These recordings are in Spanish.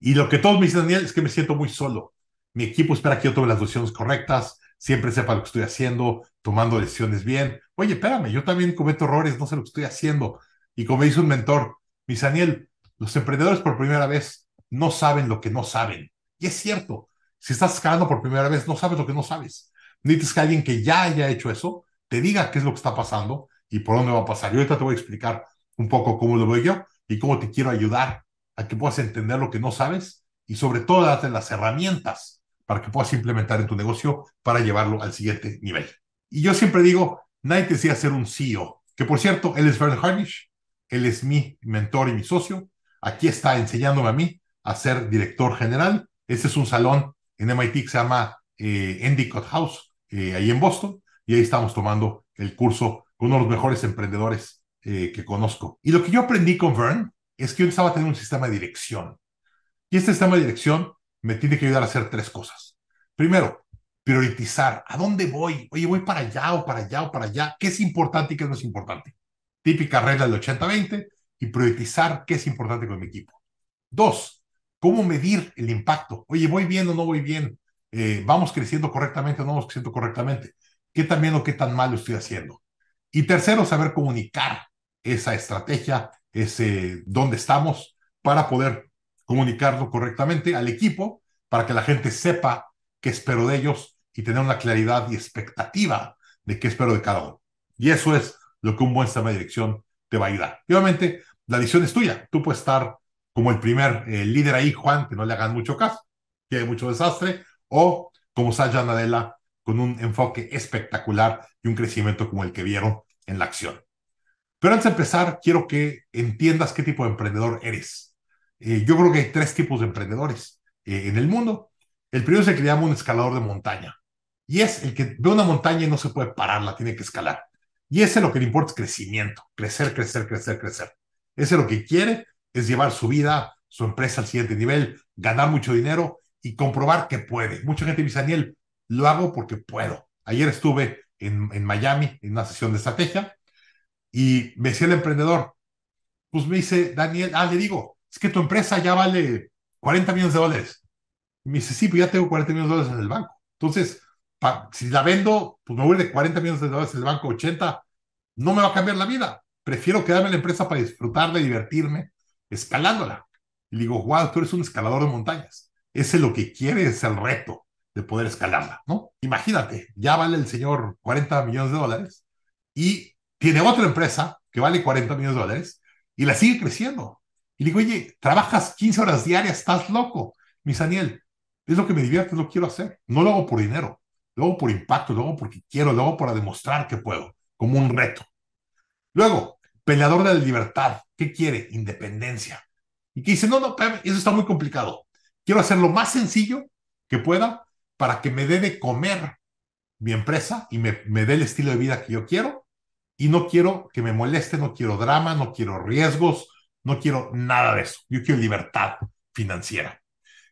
Y lo que todos me dicen, Daniel, es que me siento muy solo. Mi equipo espera que yo tome las decisiones correctas, siempre sepa lo que estoy haciendo, tomando decisiones bien. Oye, espérame, yo también cometo errores, no sé lo que estoy haciendo. Y como me dice un mentor, mis Daniel, los emprendedores por primera vez no saben lo que no saben. Y es cierto, si estás escalando por primera vez, no sabes lo que no sabes. Necesitas que alguien que ya haya hecho eso te diga qué es lo que está pasando y por dónde va a pasar. Yo ahorita te voy a explicar un poco cómo lo veo yo y cómo te quiero ayudar a que puedas entender lo que no sabes y sobre todo darte las herramientas para que puedas implementar en tu negocio para llevarlo al siguiente nivel. Y yo siempre digo, nadie te decía ser un CEO, que por cierto, él es Vern Harnish, él es mi mentor y mi socio, aquí está enseñándome a mí a ser director general. Este es un salón en MIT que se llama eh, Endicott House, eh, ahí en Boston, y ahí estamos tomando el curso con uno de los mejores emprendedores eh, que conozco. Y lo que yo aprendí con Vern es que yo estaba tener un sistema de dirección. Y este sistema de dirección me tiene que ayudar a hacer tres cosas. Primero, priorizar. ¿A dónde voy? Oye, voy para allá o para allá o para allá. ¿Qué es importante y qué no es importante? Típica regla del 80-20 y priorizar qué es importante con mi equipo. Dos, cómo medir el impacto. Oye, ¿voy bien o no voy bien? Eh, ¿Vamos creciendo correctamente o no vamos creciendo correctamente? ¿Qué tan bien o qué tan mal lo estoy haciendo? Y tercero, saber comunicar esa estrategia, ese dónde estamos, para poder comunicarlo correctamente al equipo, para que la gente sepa qué espero de ellos y tener una claridad y expectativa de qué espero de cada uno. Y eso es lo que un buen sistema de dirección te va a ayudar. Y obviamente, la decisión es tuya. Tú puedes estar como el primer eh, líder ahí, Juan, que no le hagan mucho caso, que hay mucho desastre, o como Saja Nadella, con un enfoque espectacular y un crecimiento como el que vieron en la acción. Pero antes de empezar, quiero que entiendas qué tipo de emprendedor eres. Eh, yo creo que hay tres tipos de emprendedores eh, en el mundo. El primero es el le llama un escalador de montaña. Y es el que ve una montaña y no se puede pararla, tiene que escalar. Y ese lo que le importa es crecimiento, crecer, crecer, crecer, crecer. Ese lo que quiere, es llevar su vida, su empresa al siguiente nivel, ganar mucho dinero y comprobar que puede. Mucha gente me dice, Daniel, lo hago porque puedo. Ayer estuve en Miami en una sesión de estrategia y me decía el emprendedor, pues me dice, Daniel, ah, le digo, es que tu empresa ya vale 40 millones de dólares. Y me dice, sí, pues ya tengo 40 millones de dólares en el banco. Entonces, si la vendo, pues me voy de 40 millones de dólares en el banco 80, no me va a cambiar la vida. Prefiero quedarme en la empresa para disfrutarla divertirme escalándola. Y le digo, wow, tú eres un escalador de montañas. Ese es lo que quiere, es el reto de poder escalarla, ¿no? Imagínate, ya vale el señor 40 millones de dólares y tiene otra empresa que vale 40 millones de dólares y la sigue creciendo. Y le digo, oye, trabajas 15 horas diarias, estás loco. Mi Daniel, es lo que me divierte, es lo que quiero hacer. No lo hago por dinero, lo hago por impacto, lo hago porque quiero, lo hago para demostrar que puedo, como un reto. Luego, peleador de la libertad, ¿qué quiere? Independencia. Y que dice, no, no, eso está muy complicado. Quiero hacer lo más sencillo que pueda para que me dé de comer mi empresa y me, me dé el estilo de vida que yo quiero y no quiero que me moleste, no quiero drama, no quiero riesgos, no quiero nada de eso. Yo quiero libertad financiera.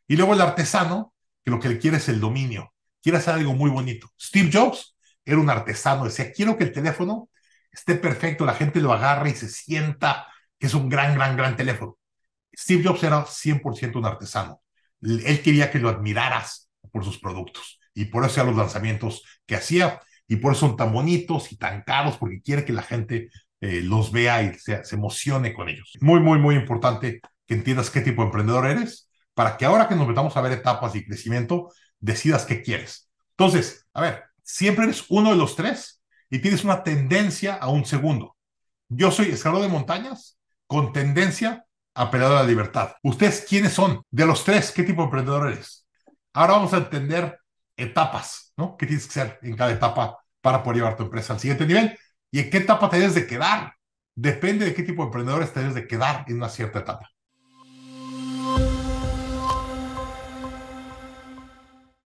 Y luego el artesano, que lo que le quiere es el dominio, quiere hacer algo muy bonito. Steve Jobs era un artesano, decía, quiero que el teléfono esté perfecto, la gente lo agarre y se sienta que es un gran, gran, gran teléfono. Steve Jobs era 100% un artesano. Él quería que lo admiraras por sus productos y por eso eran los lanzamientos que hacía y por eso son tan bonitos y tan caros, porque quiere que la gente eh, los vea y se, emocione con ellos. Muy, muy, muy importante que entiendas qué tipo de emprendedor eres, para que ahora que nos metamos a ver etapas y crecimiento, decidas qué quieres. Entonces, a ver, siempre eres uno de los tres y tienes una tendencia a un segundo. Yo soy escalón de montañas con tendencia a pelear de la libertad. ¿Ustedes quiénes son? De los tres, ¿qué tipo de emprendedor eres? Ahora vamos a entender etapas, ¿no? ¿Qué tienes que hacer en cada etapa para poder llevar tu empresa al siguiente nivel? ¿Y en qué etapa te debes de quedar? Depende de qué tipo de emprendedores te debes de quedar en una cierta etapa.